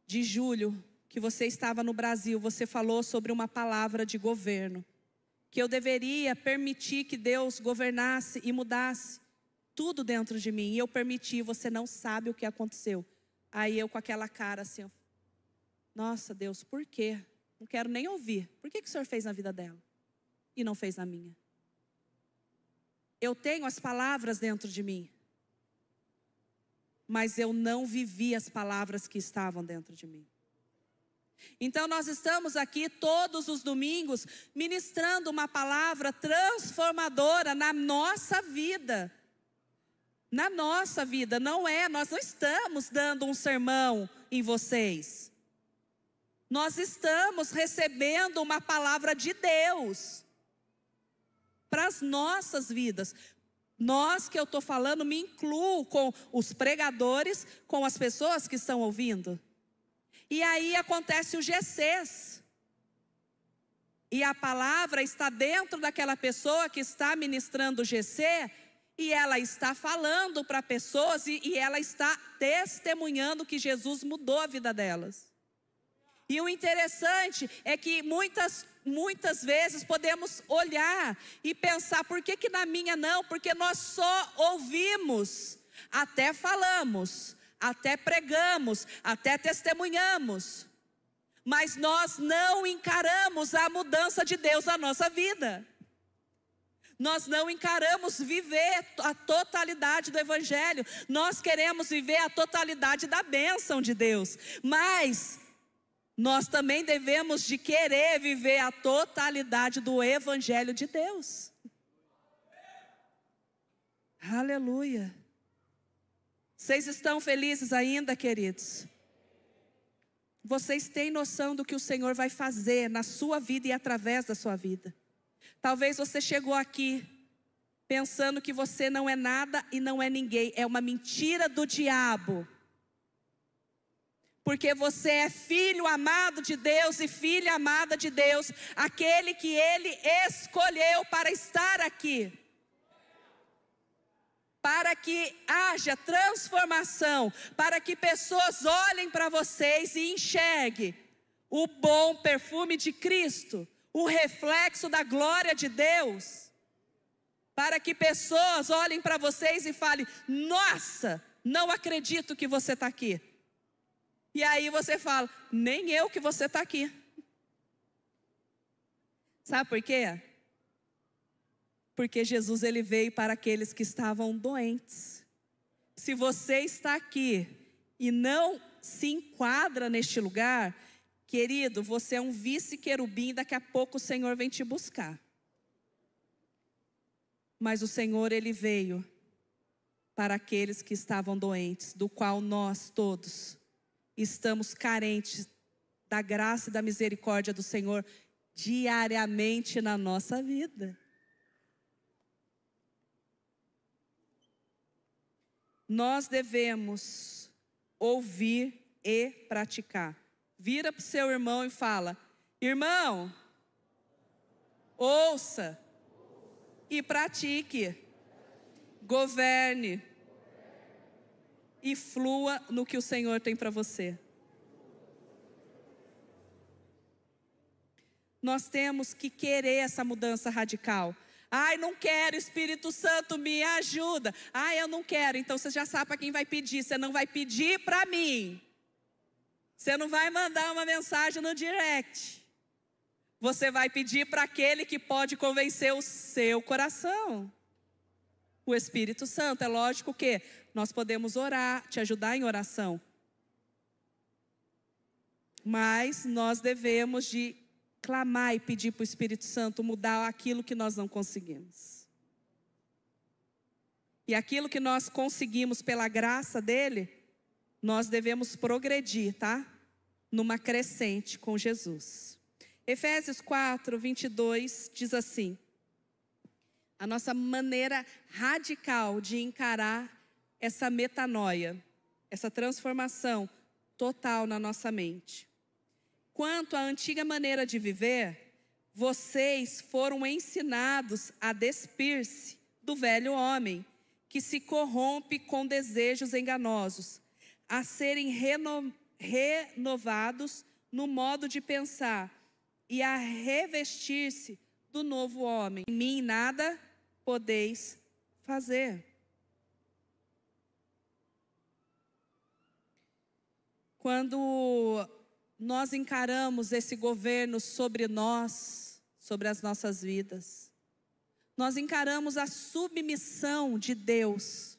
de julho, que você estava no Brasil, você falou sobre uma palavra de governo. Que eu deveria permitir que Deus governasse e mudasse tudo dentro de mim. E eu permiti, você não sabe o que aconteceu. Aí eu com aquela cara assim, nossa Deus, por quê? Não quero nem ouvir. Por que, que o Senhor fez na vida dela? e não fez a minha. Eu tenho as palavras dentro de mim, mas eu não vivi as palavras que estavam dentro de mim. Então, nós estamos aqui todos os domingos ministrando uma palavra transformadora na nossa vida. Na nossa vida, não é, nós não estamos dando um sermão em vocês. Nós estamos recebendo uma palavra de Deus para as nossas vidas. Nós que eu estou falando, me incluo com os pregadores, com as pessoas que estão ouvindo. E aí acontece o GCs. E a palavra está dentro daquela pessoa que está ministrando o GC, e ela está falando para pessoas, e, e ela está testemunhando que Jesus mudou a vida delas. E o interessante é que muitas muitas vezes podemos olhar e pensar: por que, que na minha não? Porque nós só ouvimos, até falamos, até pregamos, até testemunhamos, mas nós não encaramos a mudança de Deus na nossa vida. Nós não encaramos viver a totalidade do Evangelho, nós queremos viver a totalidade da bênção de Deus, mas nós também devemos de querer viver a totalidade do evangelho de Deus. Aleluia. Vocês estão felizes ainda, queridos? Vocês têm noção do que o Senhor vai fazer na sua vida e através da sua vida. Talvez você chegou aqui pensando que você não é nada e não é ninguém, é uma mentira do diabo porque você é filho amado de Deus e filha amada de Deus, aquele que Ele escolheu para estar aqui. Para que haja transformação, para que pessoas olhem para vocês e enxerguem o bom perfume de Cristo, o reflexo da glória de Deus. Para que pessoas olhem para vocês e falem: Nossa, não acredito que você está aqui. E aí você fala, nem eu que você está aqui. Sabe por quê? Porque Jesus ele veio para aqueles que estavam doentes. Se você está aqui e não se enquadra neste lugar, querido, você é um vice-querubim, daqui a pouco o Senhor vem te buscar. Mas o Senhor ele veio para aqueles que estavam doentes, do qual nós todos estamos carentes da graça e da misericórdia do Senhor diariamente na nossa vida. Nós devemos ouvir e praticar. Vira para o seu irmão e fala: Irmão, ouça e pratique, governe e flua no que o Senhor tem para você. Nós temos que querer essa mudança radical. Ai, não quero, Espírito Santo, me ajuda. Ai, eu não quero. Então você já sabe para quem vai pedir. Você não vai pedir para mim. Você não vai mandar uma mensagem no direct. Você vai pedir para aquele que pode convencer o seu coração o Espírito Santo. É lógico que nós podemos orar, te ajudar em oração. Mas nós devemos de clamar e pedir para o Espírito Santo mudar aquilo que nós não conseguimos. E aquilo que nós conseguimos pela graça dele, nós devemos progredir, tá? Numa crescente com Jesus. Efésios 4, 22 diz assim: a nossa maneira radical de encarar essa metanoia, essa transformação total na nossa mente. Quanto à antiga maneira de viver, vocês foram ensinados a despir-se do velho homem, que se corrompe com desejos enganosos, a serem reno... renovados no modo de pensar e a revestir-se do novo homem. Em mim nada podeis fazer. Quando nós encaramos esse governo sobre nós, sobre as nossas vidas, nós encaramos a submissão de Deus,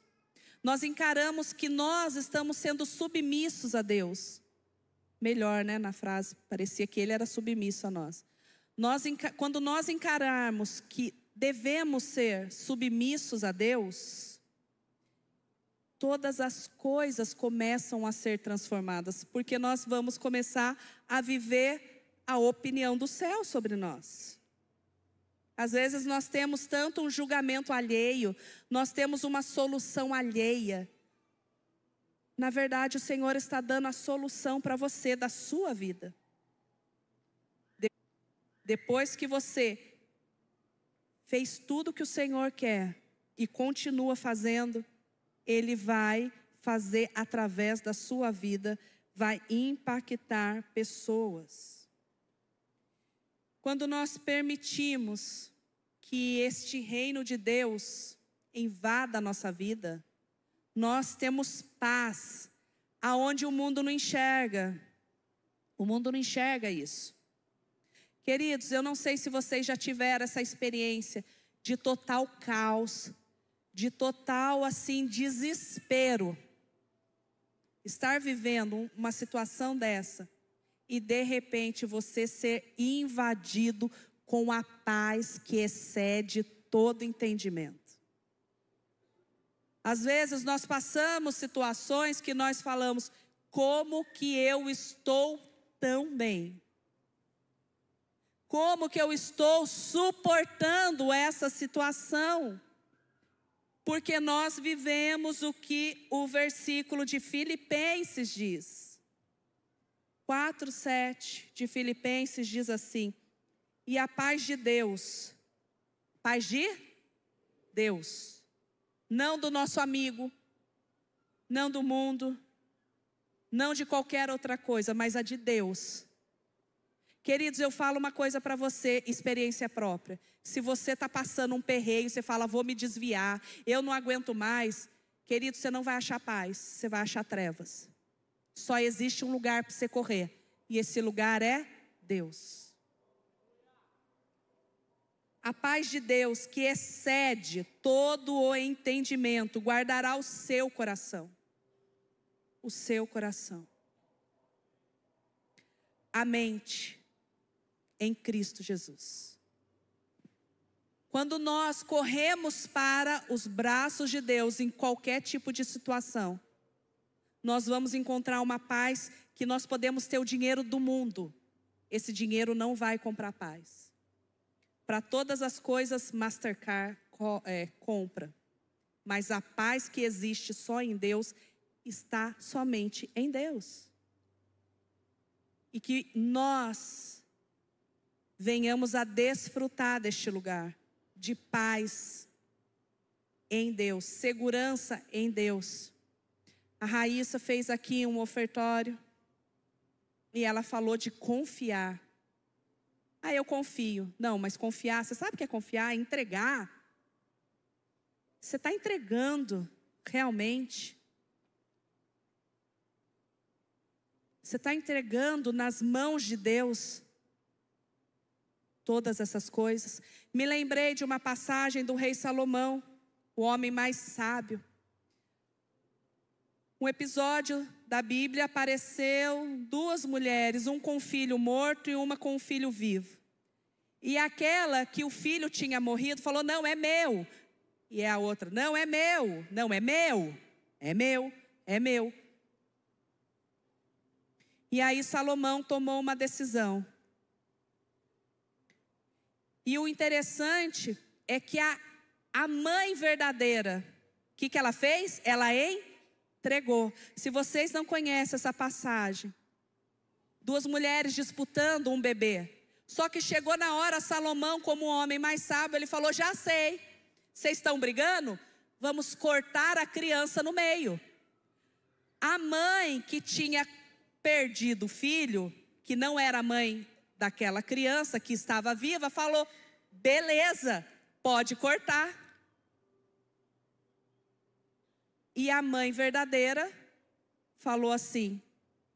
nós encaramos que nós estamos sendo submissos a Deus. Melhor, né, na frase, parecia que ele era submisso a nós. Nós, quando nós encararmos que devemos ser submissos a Deus, todas as coisas começam a ser transformadas, porque nós vamos começar a viver a opinião do céu sobre nós. Às vezes nós temos tanto um julgamento alheio, nós temos uma solução alheia. Na verdade, o Senhor está dando a solução para você da sua vida. Depois que você fez tudo o que o Senhor quer e continua fazendo, Ele vai fazer através da sua vida, vai impactar pessoas. Quando nós permitimos que este reino de Deus invada a nossa vida, nós temos paz aonde o mundo não enxerga. O mundo não enxerga isso. Queridos, eu não sei se vocês já tiveram essa experiência de total caos, de total assim desespero. Estar vivendo uma situação dessa e de repente você ser invadido com a paz que excede todo entendimento. Às vezes nós passamos situações que nós falamos como que eu estou tão bem. Como que eu estou suportando essa situação? Porque nós vivemos o que o versículo de Filipenses diz. 4:7 de Filipenses diz assim: "E a paz de Deus, paz de Deus, não do nosso amigo, não do mundo, não de qualquer outra coisa, mas a de Deus, Queridos, eu falo uma coisa para você, experiência própria. Se você está passando um perreio, você fala, vou me desviar, eu não aguento mais. Querido, você não vai achar paz, você vai achar trevas. Só existe um lugar para você correr, e esse lugar é Deus. A paz de Deus, que excede todo o entendimento, guardará o seu coração. O seu coração. A mente em Cristo Jesus. Quando nós corremos para os braços de Deus em qualquer tipo de situação, nós vamos encontrar uma paz que nós podemos ter o dinheiro do mundo. Esse dinheiro não vai comprar paz. Para todas as coisas, Mastercard é, compra. Mas a paz que existe só em Deus está somente em Deus. E que nós venhamos a desfrutar deste lugar de paz em Deus, segurança em Deus. A Raíssa fez aqui um ofertório e ela falou de confiar. Ah, eu confio. Não, mas confiar, você sabe o que é confiar? É entregar. Você está entregando realmente. Você está entregando nas mãos de Deus todas essas coisas. Me lembrei de uma passagem do rei Salomão, o homem mais sábio. Um episódio da Bíblia apareceu duas mulheres, um com um filho morto e uma com um filho vivo. E aquela que o filho tinha morrido falou: Não, é meu. E a outra: Não, é meu. Não, é meu. É meu. É meu. E aí Salomão tomou uma decisão. E o interessante é que a, a mãe verdadeira, o que, que ela fez? Ela entregou. Se vocês não conhecem essa passagem, duas mulheres disputando um bebê. Só que chegou na hora, Salomão, como homem mais sábio, ele falou: Já sei, vocês estão brigando? Vamos cortar a criança no meio. A mãe que tinha perdido o filho, que não era mãe daquela criança que estava viva falou: beleza, pode cortar. E a mãe verdadeira falou assim: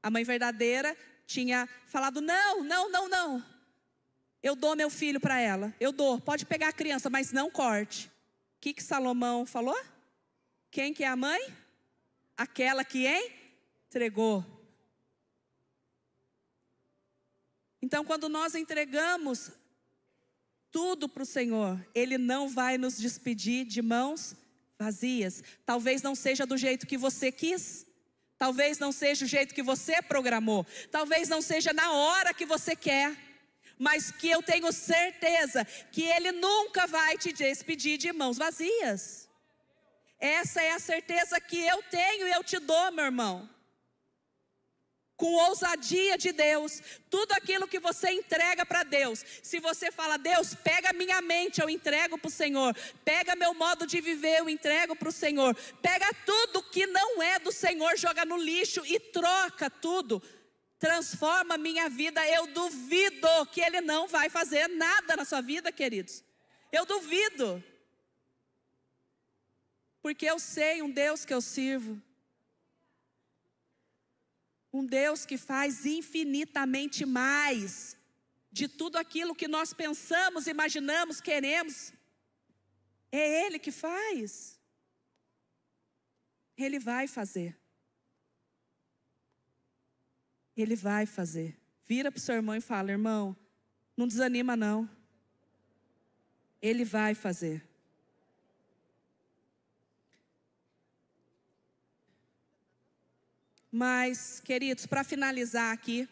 a mãe verdadeira tinha falado: não, não, não, não. Eu dou meu filho para ela, eu dou, pode pegar a criança, mas não corte. O que, que Salomão falou? Quem que é a mãe? Aquela que entregou. Então, quando nós entregamos tudo para o Senhor, Ele não vai nos despedir de mãos vazias. Talvez não seja do jeito que você quis. Talvez não seja o jeito que você programou. Talvez não seja na hora que você quer. Mas que eu tenho certeza que Ele nunca vai te despedir de mãos vazias. Essa é a certeza que eu tenho e eu te dou, meu irmão com ousadia de Deus, tudo aquilo que você entrega para Deus. Se você fala, Deus, pega minha mente, eu entrego para o Senhor, pega meu modo de viver, eu entrego para o Senhor, pega tudo que não é do Senhor, joga no lixo e troca tudo. Transforma minha vida. Eu duvido que Ele não vai fazer nada na sua vida, queridos. Eu duvido. Porque eu sei um Deus que eu sirvo um Deus que faz infinitamente mais de tudo aquilo que nós pensamos, imaginamos, queremos. É Ele que faz. Ele vai fazer. Ele vai fazer. Vira para o seu irmão e fala: irmão, não desanima, não. Ele vai fazer. Mas, queridos, para finalizar aqui,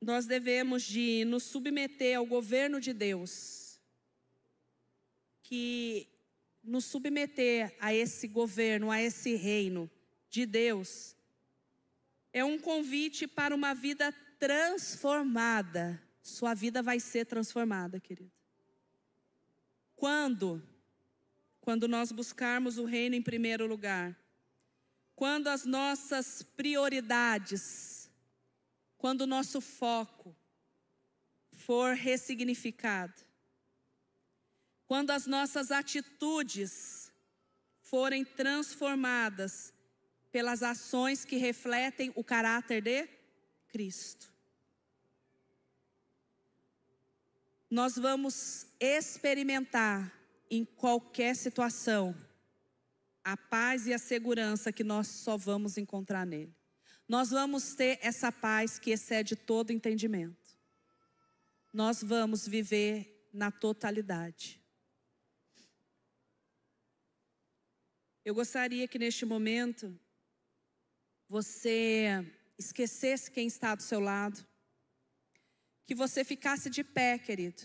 nós devemos de nos submeter ao governo de Deus, que nos submeter a esse governo, a esse reino de Deus, é um convite para uma vida transformada. Sua vida vai ser transformada, querido. Quando quando nós buscarmos o Reino em primeiro lugar, quando as nossas prioridades, quando o nosso foco for ressignificado, quando as nossas atitudes forem transformadas pelas ações que refletem o caráter de Cristo. Nós vamos experimentar em qualquer situação a paz e a segurança que nós só vamos encontrar nele. Nós vamos ter essa paz que excede todo entendimento. Nós vamos viver na totalidade. Eu gostaria que neste momento você esquecesse quem está do seu lado, que você ficasse de pé, querido.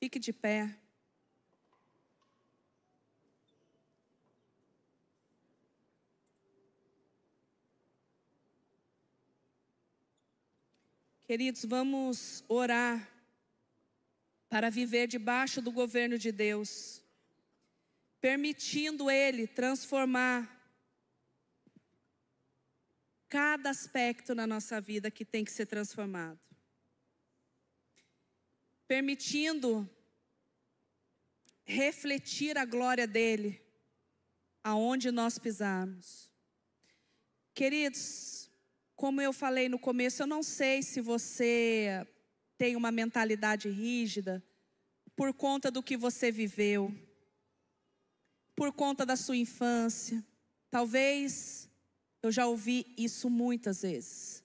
Fique de pé. Queridos, vamos orar para viver debaixo do governo de Deus, permitindo Ele transformar cada aspecto na nossa vida que tem que ser transformado, permitindo refletir a glória dEle aonde nós pisarmos. Queridos, como eu falei no começo, eu não sei se você tem uma mentalidade rígida por conta do que você viveu, por conta da sua infância. Talvez eu já ouvi isso muitas vezes.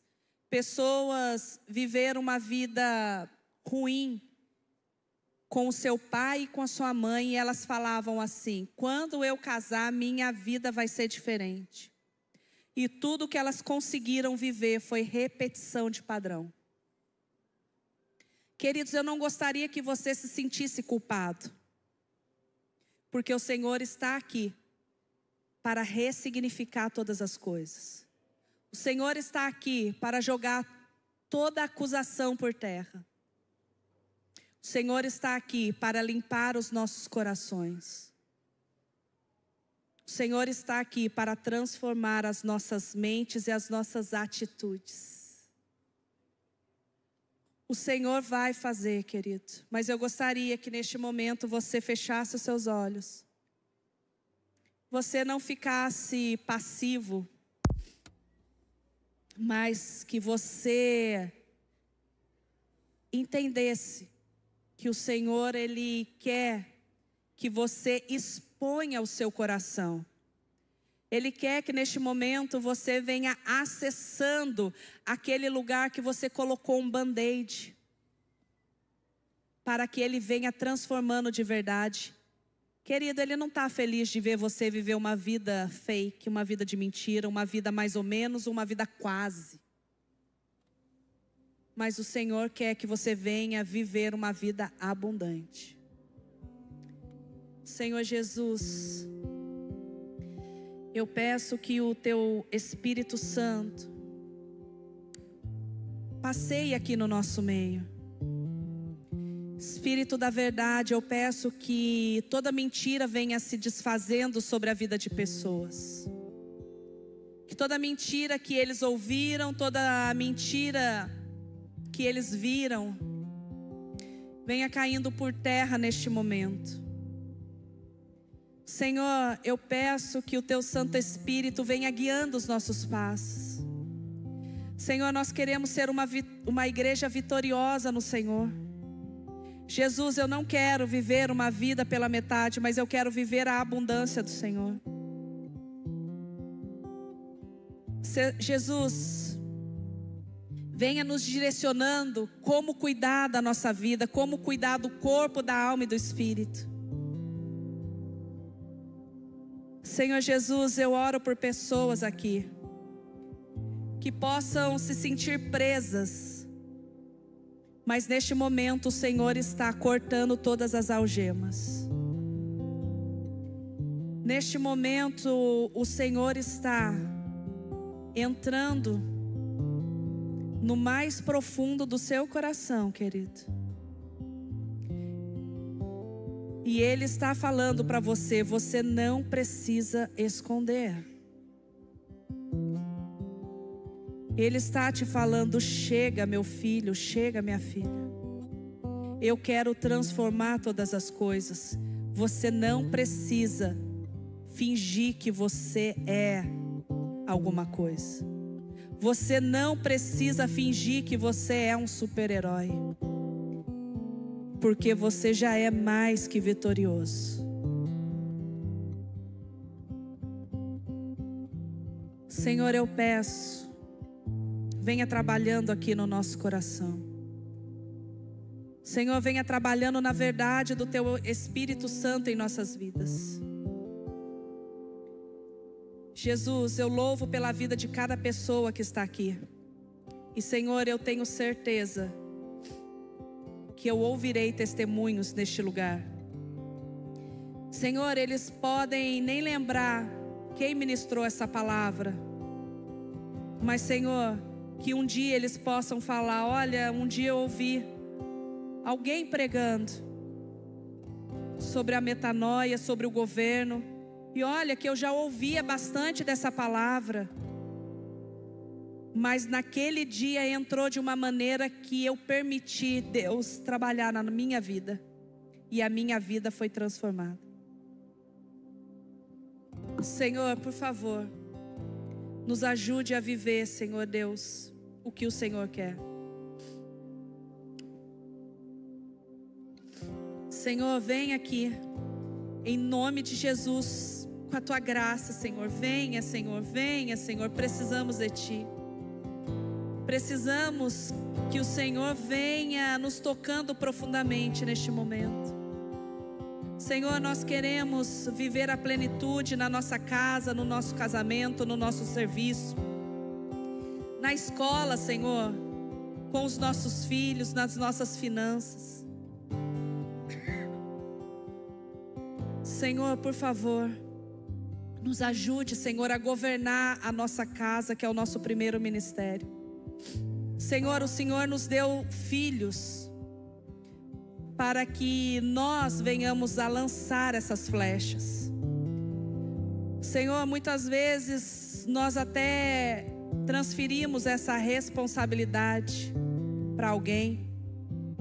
Pessoas viveram uma vida ruim com o seu pai e com a sua mãe, e elas falavam assim: quando eu casar, minha vida vai ser diferente. E tudo que elas conseguiram viver foi repetição de padrão. Queridos, eu não gostaria que você se sentisse culpado, porque o Senhor está aqui para ressignificar todas as coisas. O Senhor está aqui para jogar toda acusação por terra. O Senhor está aqui para limpar os nossos corações. O Senhor está aqui para transformar as nossas mentes e as nossas atitudes. O Senhor vai fazer, querido, mas eu gostaria que neste momento você fechasse os seus olhos. Você não ficasse passivo, mas que você entendesse que o Senhor ele quer que você exponha propõe ao seu coração. Ele quer que neste momento você venha acessando aquele lugar que você colocou um band-aid, para que ele venha transformando de verdade. Querido, ele não está feliz de ver você viver uma vida fake, uma vida de mentira, uma vida mais ou menos, uma vida quase. Mas o Senhor quer que você venha viver uma vida abundante. Senhor Jesus, eu peço que o teu Espírito Santo passeie aqui no nosso meio. Espírito da verdade, eu peço que toda mentira venha se desfazendo sobre a vida de pessoas. Que toda mentira que eles ouviram, toda mentira que eles viram, venha caindo por terra neste momento. Senhor, eu peço que o teu Santo Espírito venha guiando os nossos passos. Senhor, nós queremos ser uma, uma igreja vitoriosa no Senhor. Jesus, eu não quero viver uma vida pela metade, mas eu quero viver a abundância do Senhor. Se, Jesus, venha nos direcionando como cuidar da nossa vida, como cuidar do corpo, da alma e do espírito. Senhor Jesus, eu oro por pessoas aqui que possam se sentir presas, mas neste momento o Senhor está cortando todas as algemas. Neste momento o Senhor está entrando no mais profundo do seu coração, querido e Ele está falando para você: você não precisa esconder. Ele está te falando: chega, meu filho, chega, minha filha. Eu quero transformar todas as coisas. Você não precisa fingir que você é alguma coisa. Você não precisa fingir que você é um super-herói porque você já é mais que vitorioso. Senhor, eu peço, venha trabalhando aqui no nosso coração. Senhor, venha trabalhando na verdade do Teu Espírito Santo em nossas vidas. Jesus, eu louvo pela vida de cada pessoa que está aqui. E Senhor, eu tenho certeza que eu ouvirei testemunhos neste lugar. Senhor, eles podem nem lembrar quem ministrou essa palavra, mas Senhor, que um dia eles possam falar: olha, um dia eu ouvi alguém pregando sobre a metanoia, sobre o governo, e olha que eu já ouvia bastante dessa palavra mas naquele dia entrou de uma maneira que eu permiti Deus trabalhar na minha vida, e a minha vida foi transformada. Senhor, por favor, nos ajude a viver, Senhor Deus, o que o Senhor quer. Senhor, vem aqui, em nome de Jesus, com a tua graça, Senhor. Venha, Senhor, venha, Senhor, precisamos de ti. Precisamos que o Senhor venha nos tocando profundamente neste momento. Senhor, nós queremos viver a plenitude na nossa casa, no nosso casamento, no nosso serviço, na escola, Senhor, com os nossos filhos, nas nossas finanças. Senhor, por favor, nos ajude, Senhor, a governar a nossa casa, que é o nosso primeiro ministério. Senhor, o Senhor nos deu filhos para que nós venhamos a lançar essas flechas. Senhor, muitas vezes nós até transferimos essa responsabilidade para alguém,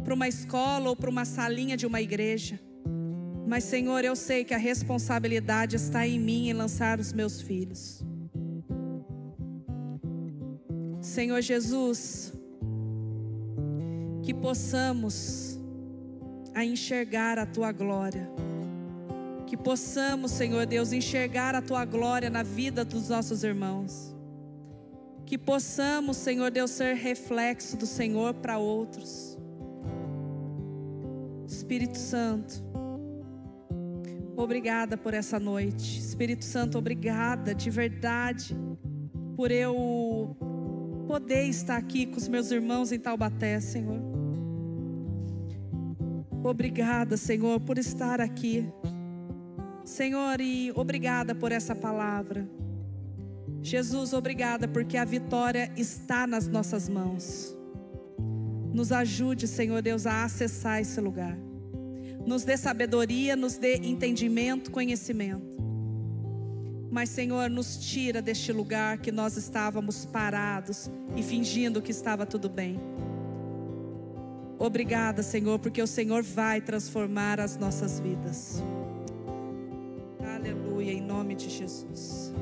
para uma escola ou para uma salinha de uma igreja. Mas, Senhor, eu sei que a responsabilidade está em mim em lançar os meus filhos. Senhor Jesus, que possamos a enxergar a tua glória. Que possamos, Senhor Deus, enxergar a tua glória na vida dos nossos irmãos. Que possamos, Senhor Deus, ser reflexo do Senhor para outros. Espírito Santo, obrigada por essa noite. Espírito Santo, obrigada de verdade por eu poder estar aqui com os meus irmãos em Taubaté, Senhor. Obrigada, Senhor, por estar aqui. Senhor, e obrigada por essa palavra. Jesus, obrigada porque a vitória está nas nossas mãos. Nos ajude, Senhor Deus, a acessar esse lugar. Nos dê sabedoria, nos dê entendimento, conhecimento. Mas, Senhor, nos tira deste lugar que nós estávamos parados e fingindo que estava tudo bem. Obrigada, Senhor, porque o Senhor vai transformar as nossas vidas. Aleluia, em nome de Jesus.